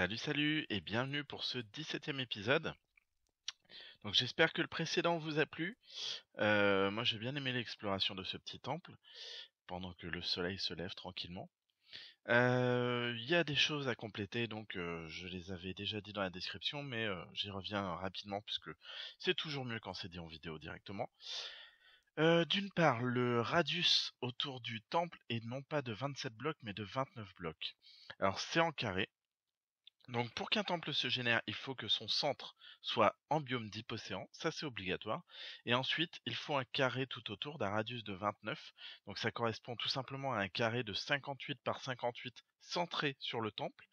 Salut, salut et bienvenue pour ce 17ème épisode. Donc j'espère que le précédent vous a plu. Euh, moi j'ai bien aimé l'exploration de ce petit temple pendant que le soleil se lève tranquillement. Euh, il y a des choses à compléter, donc euh, je les avais déjà dit dans la description, mais j'y reviens rapidement puisque c'est toujours mieux quand c'est dit en vidéo directement. D'une part, le radius autour du temple est non pas de 27 blocs mais de 29 blocs. Alors c'est en carré, donc pour qu'un temple se génère, il faut que son centre soit en biome d'hypocéan, ça c'est obligatoire. Et ensuite, il faut un carré tout autour d'un radius de 29. Donc ça correspond tout simplement à un carré de 58 par 58 centré sur le temple,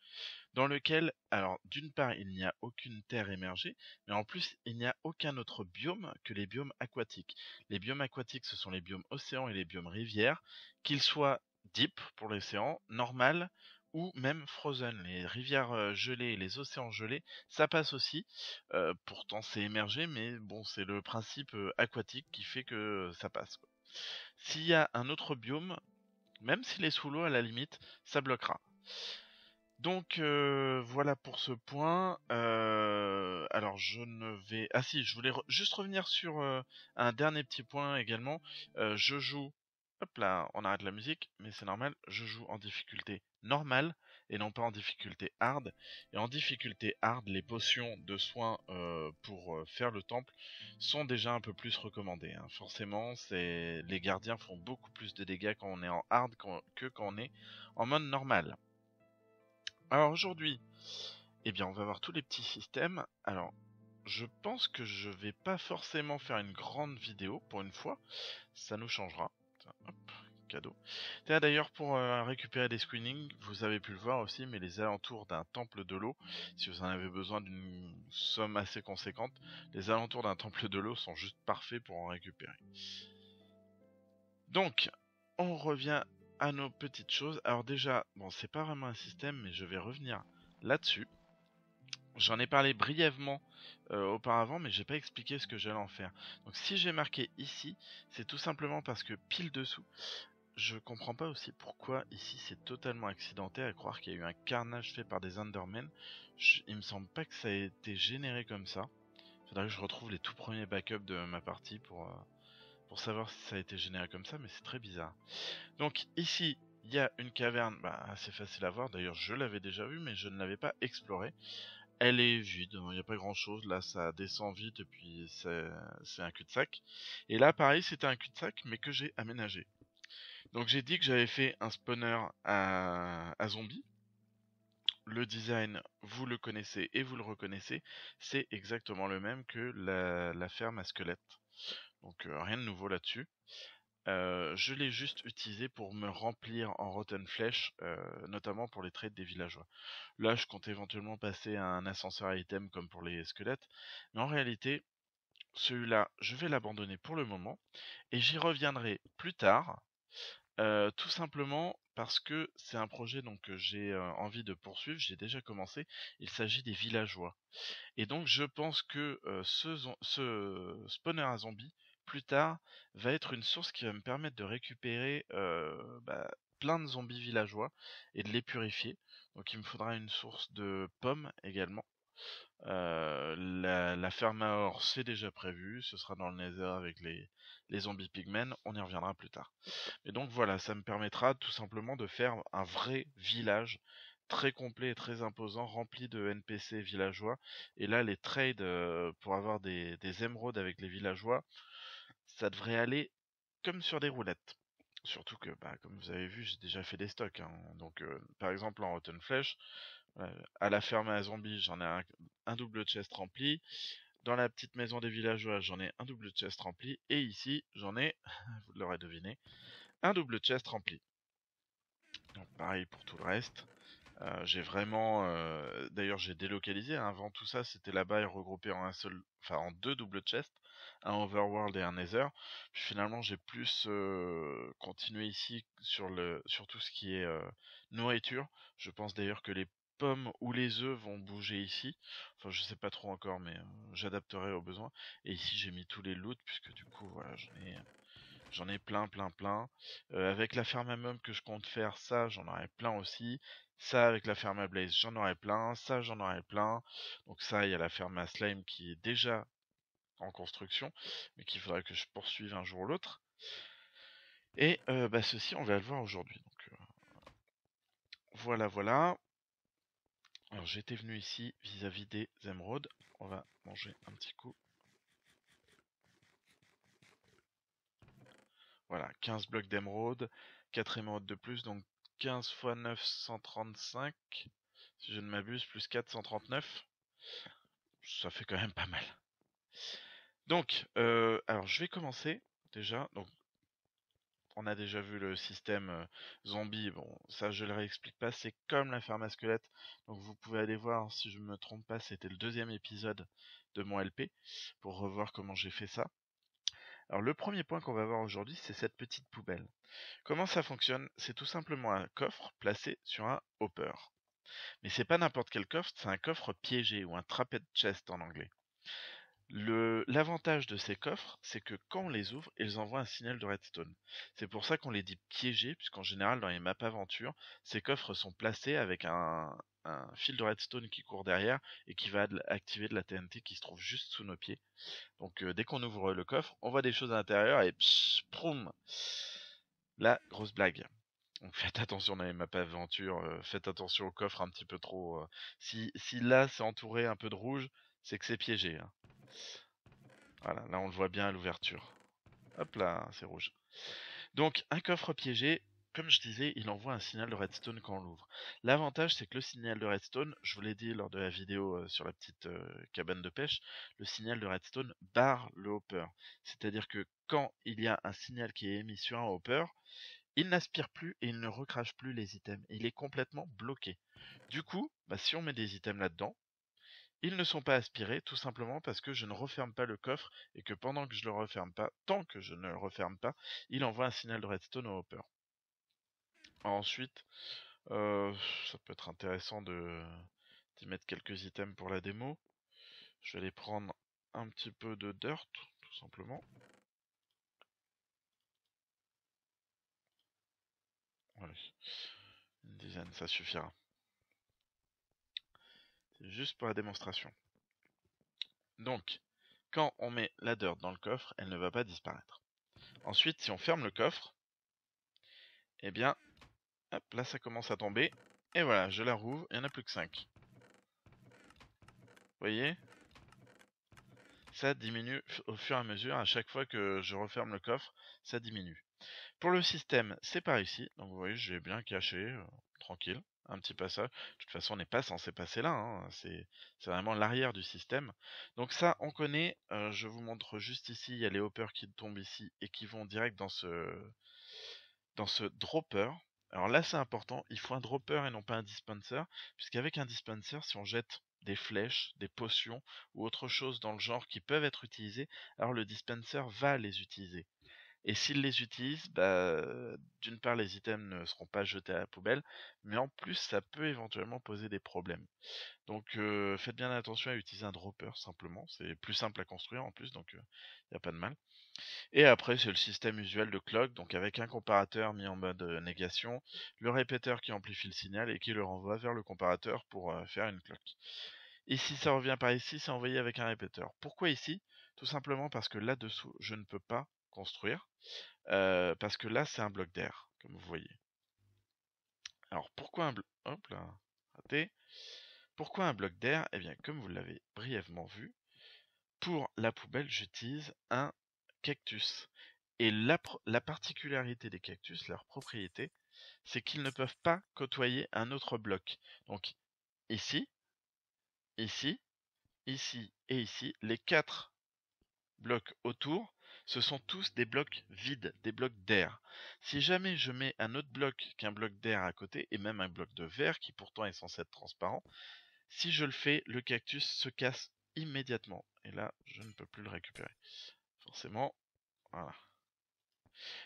dans lequel, alors d'une part, il n'y a aucune terre émergée, mais en plus, il n'y a aucun autre biome que les biomes aquatiques. Les biomes aquatiques, ce sont les biomes océans et les biomes rivières, qu'ils soient deep pour l'océan, normal ou même Frozen, les rivières euh, gelées et les océans gelés, ça passe aussi. Euh, pourtant c'est émergé, mais bon, c'est le principe euh, aquatique qui fait que ça passe. S'il y a un autre biome, même s'il est sous l'eau à la limite, ça bloquera. Donc voilà pour ce point. alors je ne vais... Ah si, je voulais juste revenir sur un dernier petit point également. je joue Hop là, on arrête la musique, mais c'est normal, je joue en difficulté normale et non pas en difficulté hard. Et en difficulté hard, les potions de soins euh, pour euh, faire le temple sont déjà un peu plus recommandées. Hein. Forcément, les gardiens font beaucoup plus de dégâts quand on est en hard que quand on est en mode normal. Alors aujourd'hui, eh bien on va voir tous les petits systèmes. Alors je pense que je vais pas forcément faire une grande vidéo pour une fois, ça nous changera. Hop, D'ailleurs, pour euh, récupérer des screenings, vous avez pu le voir aussi, mais les alentours d'un temple de l'eau, si vous en avez besoin d'une somme assez conséquente, les alentours d'un temple de l'eau sont juste parfaits pour en récupérer. Donc, on revient à nos petites choses. Alors déjà, bon, c'est pas vraiment un système, mais je vais revenir là-dessus. J'en ai parlé brièvement euh, auparavant, mais j'ai pas expliqué ce que j'allais en faire. Donc si j'ai marqué ici, c'est tout simplement parce que pile dessous, je comprends pas aussi pourquoi ici c'est totalement accidenté à croire qu'il y a eu un carnage fait par des Undermen. il me semble pas que ça ait été généré comme ça. Il faudrait que je retrouve les tout premiers backups de ma partie pour, euh, pour savoir si ça a été généré comme ça, mais c'est très bizarre. Donc ici, il y a une caverne, bah, assez facile à voir, d'ailleurs je l'avais déjà vue, mais je ne l'avais pas explorée elle est vide, hein. il n'y a pas grand chose, là ça descend vite et puis c'est un cul-de-sac. Et là pareil c'était un cul-de-sac mais que j'ai aménagé. Donc j'ai dit que j'avais fait un spawner à, à zombies. Le design, vous le connaissez et vous le reconnaissez, c'est exactement le même que la, ferme à squelette. Donc euh, rien de nouveau là-dessus. Euh, je l'ai juste utilisé pour me remplir en Rotten Flèche, euh, notamment pour les trades des villageois. Là, je compte éventuellement passer à un ascenseur à item comme pour les squelettes, mais en réalité, celui-là, je vais l'abandonner pour le moment, et j'y reviendrai plus tard, euh, tout simplement parce que c'est un projet donc, que j'ai envie de poursuivre, j'ai déjà commencé, il s'agit des villageois. Et donc je pense que ce, ce spawner à zombies plus tard va être une source qui va me permettre de récupérer bah, plein de zombies villageois et de les purifier. Donc il me faudra une source de pommes également. la, ferme à or c'est déjà prévu, ce sera dans le Nether avec les, les zombies pigmen, on y reviendra plus tard. Et donc voilà, ça me permettra tout simplement de faire un vrai village très complet et très imposant, rempli de NPC villageois. Et là, les trades pour avoir des, des émeraudes avec les villageois, ça devrait aller comme sur des roulettes. Surtout que, bah, comme vous avez vu, j'ai déjà fait des stocks. Hein. Donc, euh, par exemple, en Rotten Flesh, euh, à la ferme à zombies, j'en ai un, double chest rempli. Dans la petite maison des villageois, j'en ai un double chest rempli. Et ici, j'en ai, vous l'aurez deviné, un double chest rempli. Donc, pareil pour tout le reste. Euh, j'ai vraiment, euh, d'ailleurs, j'ai délocalisé. Hein. Avant tout ça, c'était là-bas et regroupé en un seul, enfin en deux doubles chests, un Overworld et un Nether. Puis finalement, j'ai plus euh, continué ici sur le, sur tout ce qui est nourriture. Je pense d'ailleurs que les pommes ou les œufs vont bouger ici. Enfin, je sais pas trop encore, mais j'adapterai aux besoins. Et ici, j'ai mis tous les loots puisque du coup, voilà, j'en ai. plein, plein, plein. avec la ferme à que je compte faire, ça, j'en aurai plein aussi. Ça, avec la ferme à Blaze, j'en aurai plein. Ça, j'en aurai plein. Donc ça, il y a la ferme à Slime qui est déjà en construction, mais qu'il faudrait que je poursuive un jour ou l'autre. Et euh, bah, ceci, on va le voir aujourd'hui. Euh, voilà, voilà. Alors j'étais venu ici vis-à-vis des émeraudes. On va manger un petit coup. Voilà, 15 blocs d'émeraudes, 4 émeraudes de plus, donc 15 fois 9, 135. Si je ne m'abuse, plus 4, 139. Ça fait quand même pas mal. Donc, euh, alors je vais commencer déjà. Donc, on a déjà vu le système euh, zombie. Bon, ça je le réexplique pas. C'est comme la ferme à squelette. Donc vous pouvez aller voir, si je ne me trompe pas, c'était le deuxième épisode de mon LP pour revoir comment j'ai fait ça. Alors le premier point qu'on va voir aujourd'hui, c'est cette petite poubelle. Comment ça fonctionne C'est tout simplement un coffre placé sur un hopper. Mais c'est pas n'importe quel coffre, c'est un coffre piégé ou un de chest en anglais. L'avantage de ces coffres, c'est que quand on les ouvre, ils envoient un signal de redstone. C'est pour ça qu'on les dit piégés, puisqu'en général, dans les maps aventure, ces coffres sont placés avec un, un fil de redstone qui court derrière et qui va activer de la TNT qui se trouve juste sous nos pieds. Donc euh, dès qu'on ouvre le coffre, on voit des choses à l'intérieur et La grosse blague. Donc faites attention dans les maps aventure, euh, faites attention au coffre un petit peu trop. Euh, si, si là c'est entouré un peu de rouge, c'est que c'est piégé. Hein. Voilà, là on le voit bien à l'ouverture. Hop là, c'est rouge. Donc un coffre piégé, comme je disais, il envoie un signal de redstone quand on l'ouvre. L'avantage, c'est que le signal de redstone, je vous l'ai dit lors de la vidéo euh, sur la petite euh, cabane de pêche, le signal de redstone barre le hopper. C'est-à-dire que quand il y a un signal qui est émis sur un hopper, il n'aspire plus et il ne recrache plus les items. Il est complètement bloqué. Du coup, bah, si on met des items là-dedans, ils ne sont pas aspirés tout simplement parce que je ne referme pas le coffre et que pendant que je le referme pas, tant que je ne le referme pas, il envoie un signal de redstone au hopper. Ensuite, euh, ça peut être intéressant de d'y mettre quelques items pour la démo. Je vais aller prendre un petit peu de dirt, tout simplement. Une dizaine, ça suffira. C'est juste pour la démonstration. Donc, quand on met la dirt dans le coffre, elle ne va pas disparaître. Ensuite, si on ferme le coffre, eh bien, Hop, là ça commence à tomber. Et voilà, je la rouvre, il n'y en a plus que 5. Vous voyez Ça diminue au fur et à mesure, à chaque fois que je referme le coffre, ça diminue. Pour le système, c'est par ici. Donc vous voyez, j'ai bien caché, euh, tranquille, un petit passage. De toute façon, on n'est pas censé passer là, hein, c'est vraiment l'arrière du système. Donc ça, on connaît. Euh, je vous montre juste ici, il y a les hoppers qui tombent ici et qui vont direct dans ce, dans ce dropper. Alors là, c'est important, il faut un dropper et non pas un dispenser, puisqu'avec un dispenser, si on jette des flèches, des potions ou autre chose dans le genre qui peuvent être utilisées, alors le dispenser va les utiliser. Et s'ils les utilisent, bah, d'une part, les items ne seront pas jetés à la poubelle, mais en plus, ça peut éventuellement poser des problèmes. Donc, faites bien attention à utiliser un dropper simplement. C'est plus simple à construire en plus, donc il n'y a pas de mal. Et après, c'est le système usuel de clock, donc avec un comparateur mis en mode négation, le répéteur qui amplifie le signal et qui le renvoie vers le comparateur pour faire une clock. Et ça revient par ici, c'est envoyé avec un répéteur. Pourquoi ici Tout simplement parce que là-dessous, je ne peux pas construire, parce que là c'est un bloc d'air, comme vous voyez. Alors pourquoi un bloc... Hop là, Pourquoi un bloc d'air Et eh bien, comme vous l'avez brièvement vu, pour la poubelle, j'utilise un cactus. Et la, la, particularité des cactus, leur propriété, c'est qu'ils ne peuvent pas côtoyer un autre bloc. Donc, ici, ici, ici et ici, les quatre blocs autour ce sont tous des blocs vides, des blocs d'air. Si jamais je mets un autre bloc qu'un bloc d'air à côté, et même un bloc de verre qui pourtant est censé être transparent, si je le fais, le cactus se casse immédiatement. Et là, je ne peux plus le récupérer. Forcément, voilà.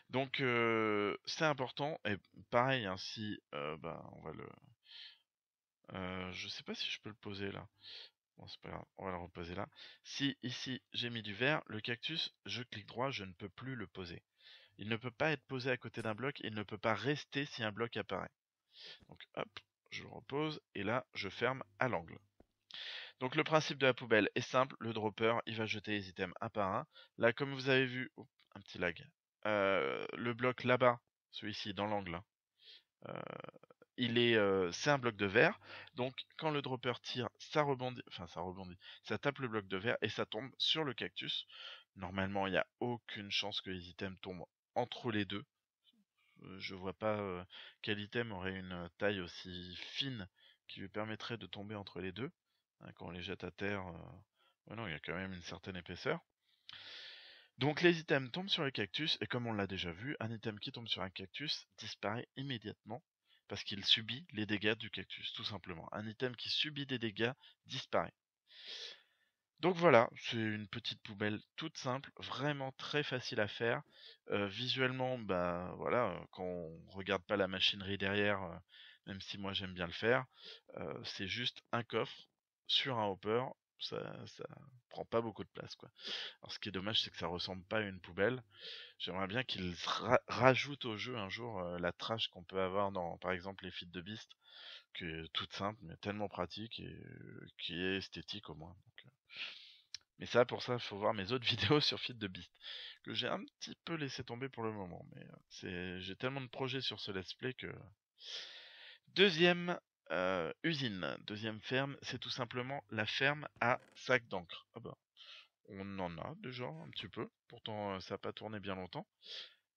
Donc euh, c'est important, et pareil, ainsi hein, si euh, bah, on va le... Euh, sais pas si je peux le poser là on va le reposer là. Si ici j'ai mis du vert, le cactus, je clique droit, je ne peux plus le poser. Il ne peut pas être posé à côté d'un bloc, il ne peut pas rester si un bloc apparaît. Donc hop, je le repose et là je ferme à l'angle. Donc le principe de la poubelle est simple, le dropper il va jeter les items un par un. Là comme vous avez vu, un petit lag, euh, le bloc là-bas, celui-ci dans l'angle, hein. euh, est, euh, c'est un bloc de verre. Donc quand le dropper tire, ça rebondit, enfin ça rebondit, ça tape le bloc de verre et ça tombe sur le cactus. Normalement, il n'y a aucune chance que les items tombent entre les deux. Je euh, je vois pas euh, quel item aurait une taille aussi fine qui lui permettrait de tomber entre les deux. Hein, quand on les jette à terre, non, il y a quand même une certaine épaisseur. Donc les items tombent sur le cactus, et comme on l'a déjà vu, un item qui tombe sur un cactus disparaît immédiatement parce qu'il subit les dégâts du cactus, tout simplement. Un item qui subit des dégâts disparaît. Donc voilà, c'est une petite poubelle toute simple, vraiment très facile à faire. Euh, visuellement, bah voilà, quand on regarde pas la machinerie derrière, euh, même si moi j'aime bien le faire, euh, c'est juste un coffre sur un hopper ça, prend pas beaucoup de place, quoi. Alors, ce qui est dommage, c'est que ça ressemble pas à une poubelle. J'aimerais bien qu'ils rajoutent au jeu un jour euh, la trash qu'on peut avoir dans, par exemple, les feats de Beast, qui est toute simple, mais tellement pratique et euh, qui est esthétique au moins. Euh. Mais ça, pour ça, il faut voir mes autres vidéos sur feats de Beast, que j'ai un petit peu laissé tomber pour le moment. Mais c'est, j'ai tellement de projets sur ce let's play que. Deuxième euh, usine, deuxième ferme, c'est tout simplement la ferme à sac d'encre. Ah bah, on en a déjà un petit peu, pourtant euh, ça n'a pas tourné bien longtemps.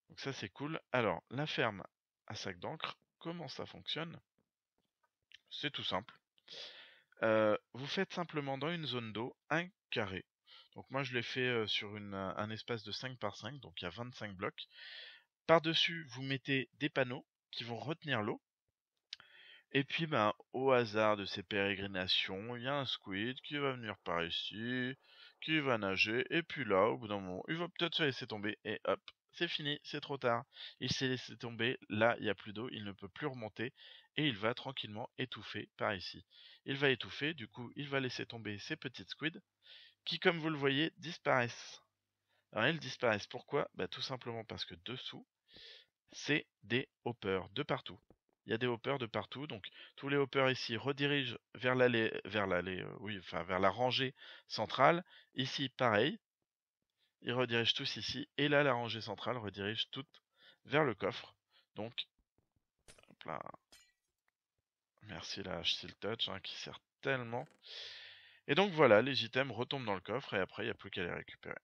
Donc ça c'est cool. Alors, la ferme à sac d'encre, comment ça fonctionne C'est tout simple. Euh, vous faites simplement dans une zone d'eau un carré. Donc moi je l'ai fait sur un espace de 5 par 5, donc il y a 25 blocs. Par-dessus, vous mettez des panneaux qui vont retenir l'eau, et puis, ben, au hasard de ces pérégrinations, il y a un squid qui va venir par ici, qui va nager, et puis là, au bout d'un moment, il va peut-être se laisser tomber, et hop, c'est fini, c'est trop tard. Il s'est laissé tomber, là, il n'y a plus d'eau, il ne peut plus remonter, et il va tranquillement étouffer par ici. Il va étouffer, du coup, il va laisser tomber ces petites squids, qui, comme vous le voyez, disparaissent. Alors, ils disparaissent. Pourquoi ben, Tout simplement parce que dessous, c'est des hoppers de partout il y a des hoppers de partout. Donc tous les hoppers ici redirigent vers l'allée, vers l'allée, euh, oui, vers la rangée centrale. Ici, pareil. Ils redirigent tous ici. Et là, la rangée centrale redirige toutes vers le coffre. Donc, hop là. Merci la HCL Touch hein, qui sert tellement. Et donc voilà, les items retombent dans le coffre et après, il n'y a plus qu'à les récupérer.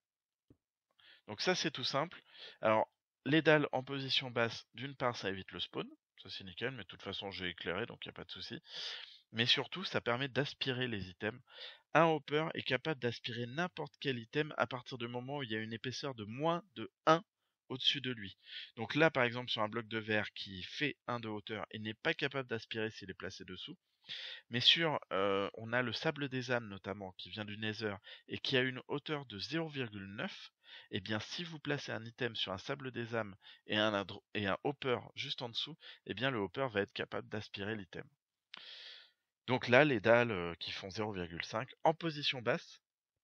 Donc ça, c'est tout simple. Alors, les dalles en position basse, d'une part, ça évite le spawn. Ça c'est nickel, mais de toute façon j'ai éclairé, donc il n'y a pas de souci. Mais surtout, ça permet d'aspirer les items. Un hopper est capable d'aspirer n'importe quel item à partir du moment où il y a une épaisseur de moins de 1 au-dessus de lui. Donc là, par exemple, sur un bloc de verre qui fait 1 de hauteur et n'est pas capable d'aspirer s'il est placé dessous, mais sur, euh, on a le Sable des Âmes notamment, qui vient du Nether, et qui a une hauteur de 0,9, eh bien si vous placez un item sur un Sable des Âmes et un, Hopper juste en dessous, eh bien le Hopper va être capable d'aspirer l'item. Donc là, les dalles euh, qui font 0,5 en position basse,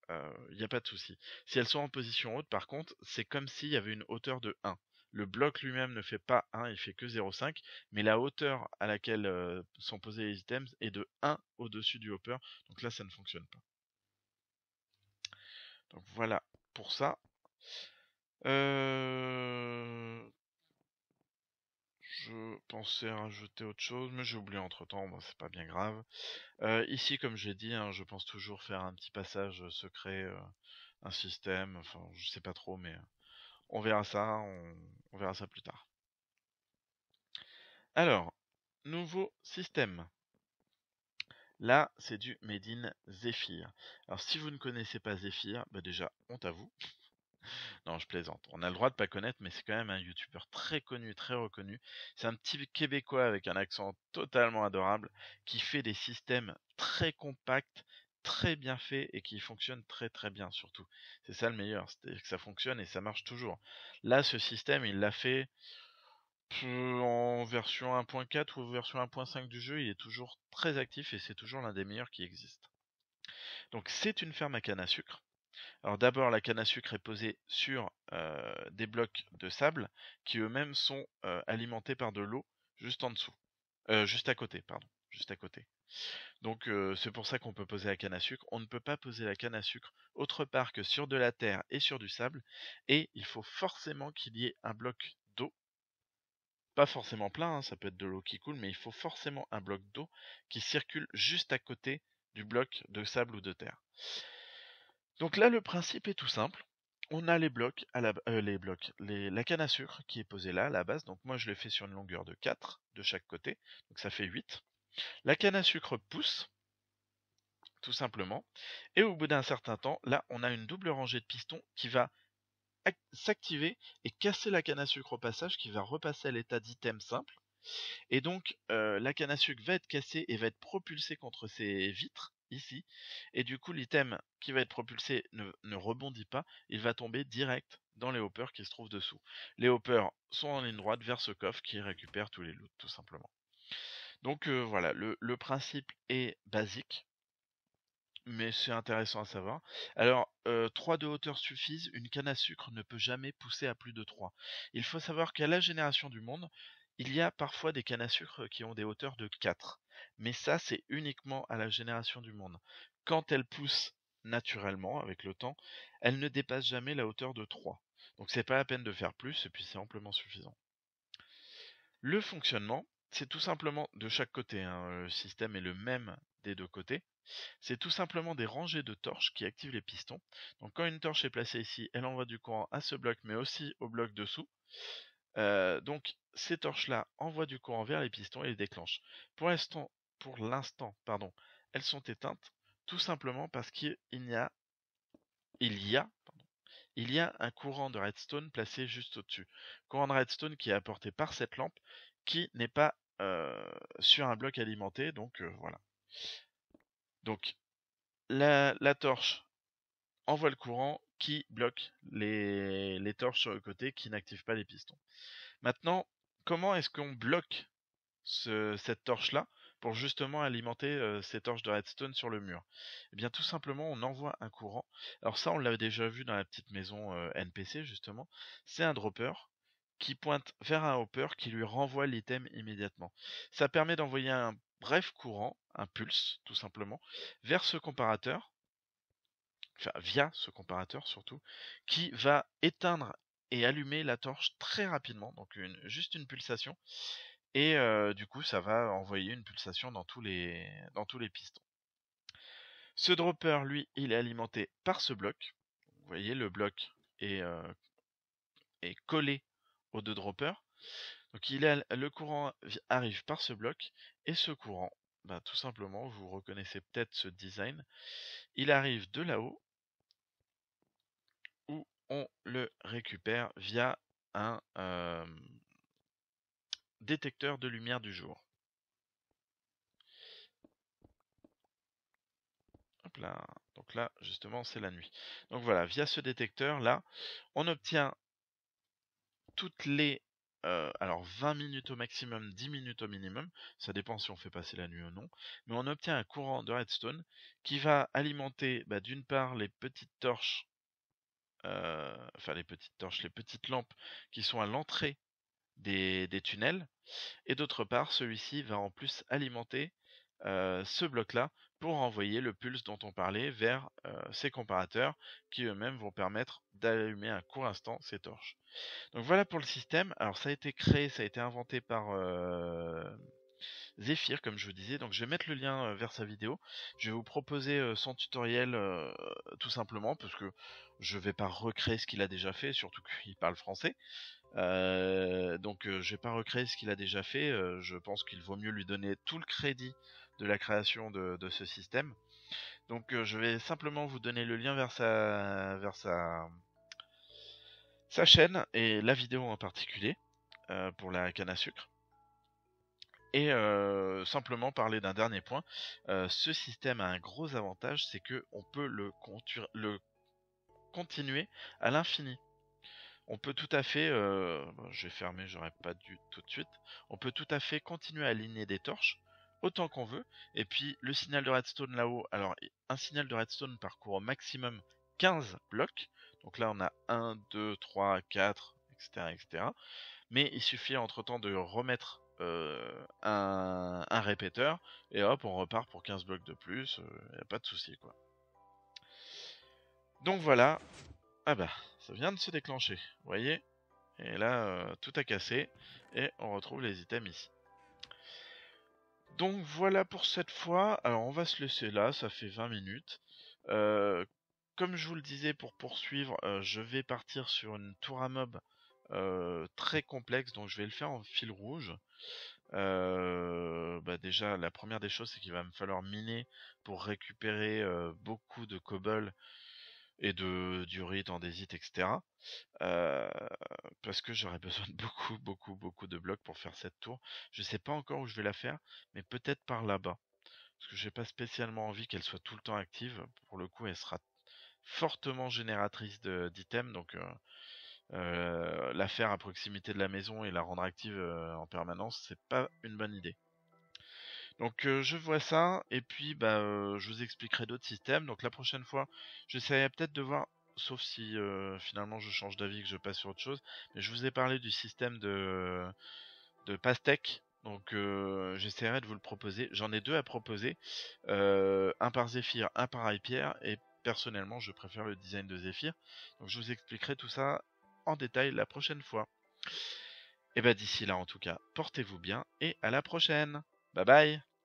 il euh, n'y a pas de souci. Si elles sont en position haute, par contre, c'est comme s'il y avait une hauteur de 1. Le bloc lui-même ne fait pas 1, il fait que 0,5, mais la hauteur à laquelle euh, sont posés les items est de 1 au-dessus du hopper, donc là ça ne fonctionne pas. Donc voilà pour ça. Euh, je pensais rajouter autre chose, mais j'ai oublié entre temps, bon, c'est pas bien grave. Euh, ici, comme j'ai dit, hein, je pense toujours faire un petit passage secret, un système, enfin je sais pas trop, mais on verra ça, on, verra ça plus tard. Alors, nouveau système. Là, c'est du Made in Zephyr. Alors, si vous ne connaissez pas Zephyr, bah déjà, honte à vous. non, je plaisante. On a le droit de pas connaître, mais c'est quand même un YouTuber très connu, très reconnu. C'est un petit Québécois avec un accent totalement adorable qui fait des systèmes très compacts, très bien fait et qui fonctionne très très bien surtout. C'est ça le meilleur, c'est que ça fonctionne et ça marche toujours. Là, ce système, il l'a fait en version 1.4 ou version 1.5 du jeu, il est toujours très actif et c'est toujours l'un des meilleurs qui existe. Donc c'est une ferme à canne à sucre. Alors d'abord, la canne à sucre est posée sur euh, des blocs de sable qui eux-mêmes sont euh, alimentés par de l'eau juste en dessous, euh, juste à côté, pardon, juste à côté. Donc c'est pour ça qu'on peut poser la canne à sucre. On ne peut pas poser la canne à sucre autre part que sur de la terre et sur du sable. Et il faut forcément qu'il y ait un bloc d'eau. Pas forcément plein, hein, ça peut être de l'eau qui coule, mais il faut forcément un bloc d'eau qui circule juste à côté du bloc de sable ou de terre. Donc là, le principe est tout simple. On a les blocs, la, euh, la canne à sucre qui est posée là, à la base. Donc moi, je l'ai fais sur une longueur de 4 de chaque côté. Donc ça fait 8. La canne à sucre pousse, tout simplement. Et au bout d'un certain temps, là, on a une double rangée de pistons qui va s'activer et casser la canne à sucre au passage, qui va repasser à l'état d'item simple. Et donc, euh, la canne à sucre va être cassée et va être propulsée contre ces vitres, ici. Et du coup, l'item qui va être propulsé ne, ne, rebondit pas, il va tomber direct dans les hoppers qui se trouvent dessous. Les hoppers sont en ligne droite vers ce coffre qui récupère tous les loots, tout simplement. Donc euh, voilà, le, principe est basique, mais c'est intéressant à savoir. Alors, 3 euh, de hauteur suffisent, une canne à sucre ne peut jamais pousser à plus de 3. Il faut savoir qu'à la génération du monde, il y a parfois des cannes à sucre qui ont des hauteurs de 4. Mais ça, c'est uniquement à la génération du monde. Quand elle pousse naturellement, avec le temps, elle ne dépasse jamais la hauteur de 3. Donc c'est pas la peine de faire plus, et puis c'est amplement suffisant. Le fonctionnement, c'est tout simplement de chaque côté, hein, le système est le même des deux côtés. C'est tout simplement des rangées de torches qui activent les pistons. Donc quand une torche est placée ici, elle envoie du courant à ce bloc, mais aussi au bloc dessous. Euh, donc ces torches-là envoient du courant vers les pistons et les déclenchent. Pour l'instant, pour l'instant, pardon, elles sont éteintes, tout simplement parce qu'il y a, il y a, il y a un courant de redstone placé juste au-dessus. Courant de redstone qui est apporté par cette lampe, qui n'est pas euh, sur un bloc alimenté, donc euh, voilà. Donc la, la, torche envoie le courant qui bloque les, les torches sur le côté qui n'activent pas les pistons. Maintenant, comment est-ce qu'on bloque ce, cette torche-là pour justement alimenter euh, ces torches de redstone sur le mur Eh bien tout simplement on envoie un courant. Alors ça on l'a déjà vu dans la petite maison NPC justement. C'est un dropper qui pointe vers un hopper qui lui renvoie l'item immédiatement. Ça permet d'envoyer un bref courant, un pulse tout simplement, vers ce comparateur, enfin via ce comparateur surtout, qui va éteindre et allumer la torche très rapidement, donc juste une pulsation, et euh, du coup ça va envoyer une pulsation dans tous les, dans tous les pistons. Ce dropper, lui, il est alimenté par ce bloc. Vous voyez, le bloc est, euh, est collé de dropper, Donc il le courant arrive par ce bloc, et ce courant, bah, tout simplement, vous reconnaissez peut-être ce design, il arrive de là-haut, où on le récupère via un euh, détecteur de lumière du jour. Donc là, justement, c'est la nuit. Donc voilà, via ce détecteur, là, on obtient toutes les euh, alors 20 minutes au maximum, 10 minutes au minimum, ça dépend si on fait passer la nuit ou non, mais on obtient un courant de redstone qui va alimenter bah, d'une part les petites torches, euh, enfin les petites torches, les petites lampes qui sont à l'entrée des, des, tunnels, et d'autre part celui-ci va en plus alimenter euh, ce bloc-là pour envoyer le pulse dont on parlait vers euh, ces comparateurs qui eux-mêmes vont permettre d'allumer un court instant ces torches. Donc voilà pour le système. Alors ça a été créé, ça a été inventé par euh, Zephyr comme je vous disais. Donc je vais mettre le lien euh, vers sa vidéo. Je vais vous proposer son tutoriel tout simplement parce que je ne vais pas recréer ce qu'il a déjà fait, surtout qu'il parle français. donc je vais pas recréer ce qu'il a déjà fait. je pense qu'il vaut mieux lui donner tout le crédit de la création de, ce système. Donc euh, je vais simplement vous donner le lien vers sa vers sa chaîne et la vidéo en particulier euh, pour la canne à sucre. Et euh, simplement parler d'un dernier point. ce système a un gros avantage, c'est que on peut le, le continuer à l'infini. On peut tout à fait, je vais fermer, j'aurais pas dû tout de suite. On peut tout à fait continuer à aligner des torches autant qu'on veut. Et puis le signal de redstone là-haut, alors un signal de redstone parcourt au maximum 15 blocs. Donc là on a 1, 2, 3, 4, etc. etc. Mais il suffit entre temps de remettre euh, un, répéteur et hop on repart pour 15 blocs de plus. Euh, y'a a pas de souci quoi. Donc voilà. Ah bah ça vient de se déclencher, vous voyez et là, euh, tout a cassé. Et on retrouve les items ici. Donc voilà pour cette fois. Alors on va se laisser là, ça fait 20 minutes. Euh, comme je vous le disais, pour poursuivre, euh, je vais partir sur une tour à mob euh, très complexe, donc je vais le faire en fil rouge. Bah déjà, la première des choses, c'est qu'il va me falloir miner pour récupérer beaucoup de cobble et de du rite, en etc. Euh, parce que j'aurais besoin de beaucoup, beaucoup, beaucoup de blocs pour faire cette tour. Je sais pas encore où je vais la faire, mais peut-être par là-bas. Parce que j'ai pas spécialement envie qu'elle soit tout le temps active. Pour le coup, elle sera fortement génératrice d'items, donc euh, euh, la faire à proximité de la maison et la rendre active en permanence, c'est pas une bonne idée. Donc je vois ça, et puis bah, je vous expliquerai d'autres systèmes. Donc la prochaine fois, j'essaierai peut-être de voir, sauf si finalement je change d'avis, que je passe sur autre chose, mais je vous ai parlé du système de, de pastèque. Donc j'essaierai de vous le proposer. J'en ai deux à proposer, un par Zephyr, un par Ipierre et personnellement je préfère le design de Zephyr. Donc je vous expliquerai tout ça en détail la prochaine fois. Et eh bah ben, d'ici là en tout cas, portez-vous bien et à la prochaine Bye bye